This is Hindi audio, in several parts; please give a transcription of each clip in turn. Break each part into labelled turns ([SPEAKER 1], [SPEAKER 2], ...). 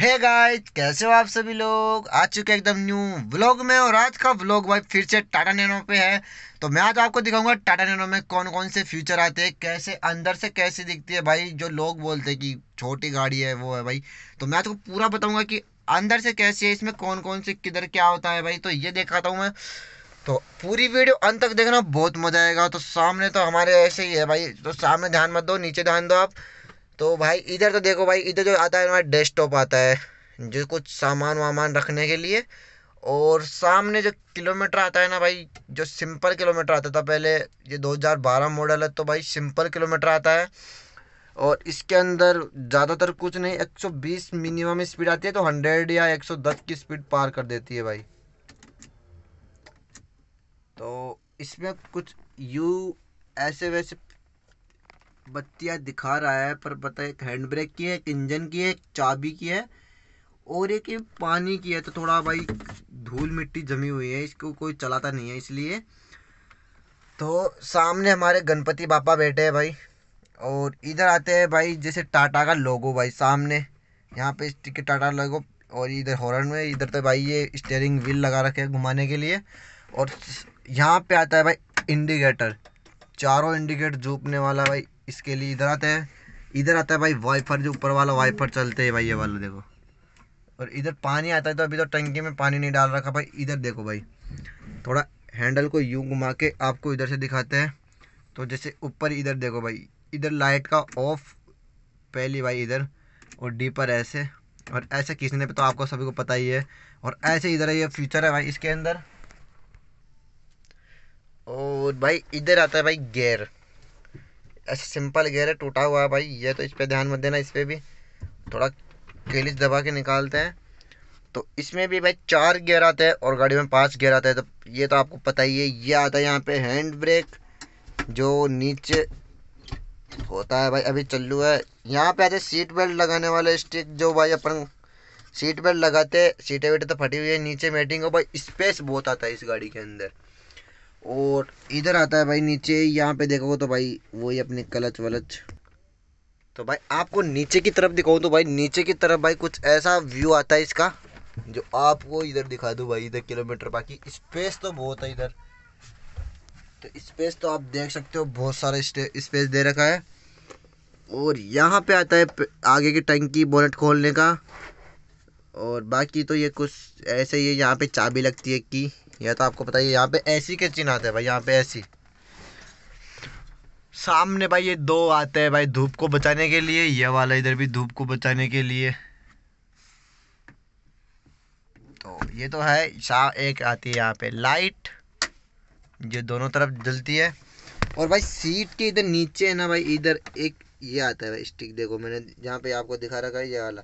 [SPEAKER 1] हे गाइस कैसे हो आप सभी लोग आ चुके एकदम न्यू व्लॉग में और आज का व्लॉग भाई फिर से टाटा नैनो पे है तो मैं आज आपको दिखाऊंगा टाटा नैनो में कौन कौन से फ्यूचर आते हैं कैसे अंदर से कैसे दिखती है भाई जो लोग बोलते हैं कि छोटी गाड़ी है वो है भाई तो मैं आपको पूरा बताऊँगा कि अंदर से कैसे है इसमें कौन कौन से किधर क्या होता है भाई तो ये देखाता हूँ मैं तो पूरी वीडियो अंत तक देखना बहुत मजा आएगा तो सामने तो हमारे ऐसे ही है भाई तो सामने ध्यान मत दो नीचे ध्यान दो आप तो भाई इधर तो देखो भाई इधर जो आता है हमारा डेस्कटॉप आता है जो कुछ सामान वामान रखने के लिए और सामने जो किलोमीटर आता है ना भाई जो सिंपल किलोमीटर आता था पहले ये 2012 मॉडल है तो भाई सिंपल किलोमीटर आता है और इसके अंदर ज़्यादातर कुछ नहीं 120 मिनिमम स्पीड आती है तो 100 या 110 की स्पीड पार कर देती है भाई तो इसमें कुछ यू ऐसे वैसे बत्तियां दिखा रहा है पर पता है एक हैंड ब्रेक की है एक इंजन की है एक चाबी की है और एक ये पानी की है तो थोड़ा भाई धूल मिट्टी जमी हुई है इसको कोई चलाता नहीं है इसलिए तो सामने हमारे गणपति बापा बैठे हैं भाई और इधर आते हैं भाई जैसे टाटा का लोगो भाई सामने यहाँ पे टिकट टाटा लोगो और इधर हॉर्न में इधर तो भाई ये स्टेयरिंग व्हील लगा रखे है घुमाने के लिए और यहाँ पे आता है भाई इंडिकेटर चारों इंडिकेटर झूपने वाला भाई इसके लिए इधर आते हैं इधर आता है भाई वाइफर जो ऊपर वाला वाइफर चलते है भाई ये वाला देखो और इधर पानी आता है तो अभी तो टंकी में पानी नहीं डाल रखा भाई इधर देखो भाई थोड़ा हैंडल को यूं घुमा के आपको इधर से दिखाते हैं तो जैसे ऊपर इधर देखो भाई इधर लाइट का ऑफ पहली भाई इधर और डीपर ऐसे और ऐसे खींचने पे तो आपको सभी को पता ही है और ऐसे इधर ये फीचर है भाई इसके अंदर और भाई इधर आता है भाई गेयर ऐसा सिंपल गेयर है टूटा हुआ है भाई ये तो इस पर ध्यान मत देना इस पर भी थोड़ा केलिच दबा के निकालते हैं तो इसमें भी भाई चार गियर आते हैं और गाड़ी में पांच गियर आते हैं तो ये तो आपको पता ही है ये आता है यहाँ पे हैंड ब्रेक जो नीचे होता है भाई अभी चल्लू है यहाँ पे आते सीट बेल्ट लगाने वाले स्टिक जो भाई अपन सीट बेल्ट लगाते सीटें वीटें तो फटी हुई है नीचे मेटिंग हो भाई स्पेस बहुत आता है इस गाड़ी के अंदर और इधर आता है भाई नीचे यहाँ पे देखोगे तो भाई वही अपने क्लच वलच तो भाई आपको नीचे की तरफ दिखाऊँ तो भाई नीचे की तरफ भाई कुछ ऐसा व्यू आता है इसका जो आपको इधर दिखा दूँ भाई इधर किलोमीटर बाकी स्पेस तो बहुत है इधर तो स्पेस तो आप देख सकते हो बहुत सारा स्पेस दे रखा है और यहाँ पे आता है आगे की टंकी बोलेट खोलने का और बाकी तो ये कुछ ऐसे ही है यहाँ पे चाबी लगती है की यह तो आपको पता ही यहाँ पे ऐसी के चिन्ह आते हैं भाई यहाँ पे ऐसी सामने भाई ये दो आते हैं भाई धूप को बचाने के लिए यह वाला इधर भी धूप को बचाने के लिए तो ये तो है शाह एक आती है यहाँ पे लाइट जो दोनों तरफ जलती है और भाई सीट के इधर नीचे है ना भाई इधर एक ये आता है भाई स्टिक देखो मैंने यहाँ पे आपको दिखा रखा है ये वाला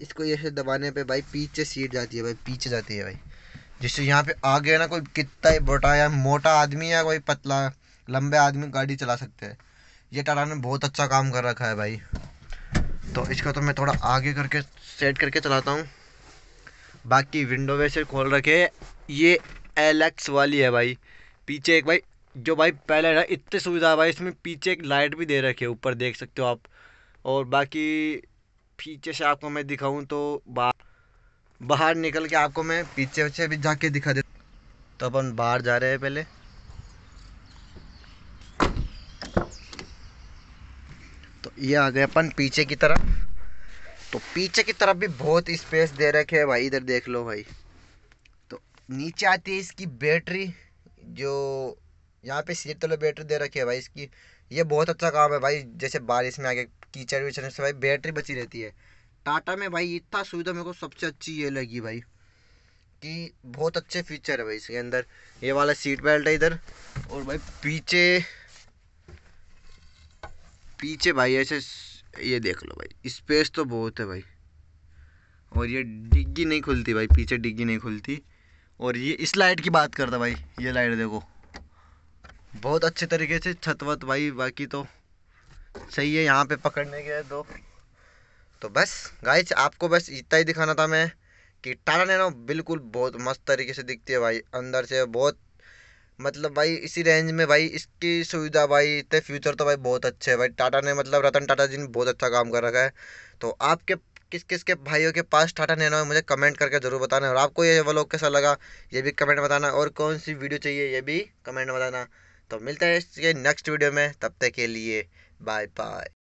[SPEAKER 1] इसको ऐसे दबाने पे भाई पीछे सीट जाती है भाई पीछे जाती है भाई जिससे यहाँ पे आ गया ना कोई कितना ही बोटा या मोटा आदमी या कोई पतला लंबे आदमी गाड़ी चला सकते हैं ये टाटा ने बहुत अच्छा काम कर रखा है भाई तो इसको तो मैं थोड़ा आगे करके सेट करके चलाता हूँ बाकी विंडो वैसे खोल रखे ये एलेक्स वाली है भाई पीछे एक भाई जो भाई पहले ना इतनी सुविधा भाई इसमें पीछे एक लाइट भी दे रखी है ऊपर देख सकते हो आप और बाकी पीछे से आपको मैं दिखाऊँ तो बा बाहर निकल के आपको मैं पीछे पीछे भी जाके दिखा दे तो अपन बाहर जा रहे हैं पहले तो ये आ गए अपन पीछे की तरफ तो पीछे की तरफ भी बहुत स्पेस दे रखे है भाई इधर देख लो भाई तो नीचे आती है इसकी बैटरी जो यहाँ पे सीट तले बैटरी दे रखी है भाई इसकी ये बहुत अच्छा काम है भाई जैसे बारिश में आगे कीचड़ वीचड़ से भाई बैटरी बची रहती है टाटा में भाई इतना सुविधा मेरे को सबसे अच्छी ये लगी भाई कि बहुत अच्छे फीचर है भाई इसके अंदर ये वाला सीट बेल्ट है इधर और भाई पीछे पीछे भाई ऐसे ये देख लो भाई स्पेस तो बहुत है भाई और ये डिग्गी नहीं खुलती भाई पीछे डिग्गी नहीं खुलती और ये इस लाइट की बात करता भाई ये लाइट देखो बहुत अच्छे तरीके से छत वत भाई बाकी तो सही है यहाँ पे पकड़ने के दो तो बस गाइज आपको बस इतना ही दिखाना था मैं कि टाटा नैनो बिल्कुल बहुत मस्त तरीके से दिखती है भाई अंदर से बहुत मतलब भाई इसी रेंज में भाई इसकी सुविधा भाई इतने फ्यूचर तो भाई बहुत अच्छे है भाई टाटा ने मतलब रतन टाटा जी ने बहुत अच्छा काम कर रखा है तो आपके किस किस के भाइयों के पास टाटा नैनो है मुझे कमेंट करके ज़रूर बताना और आपको ये वो कैसा लगा ये भी कमेंट बताना और कौन सी वीडियो चाहिए ये भी कमेंट बताना तो मिलता है इसके नेक्स्ट वीडियो में तब तक के लिए बाय बाय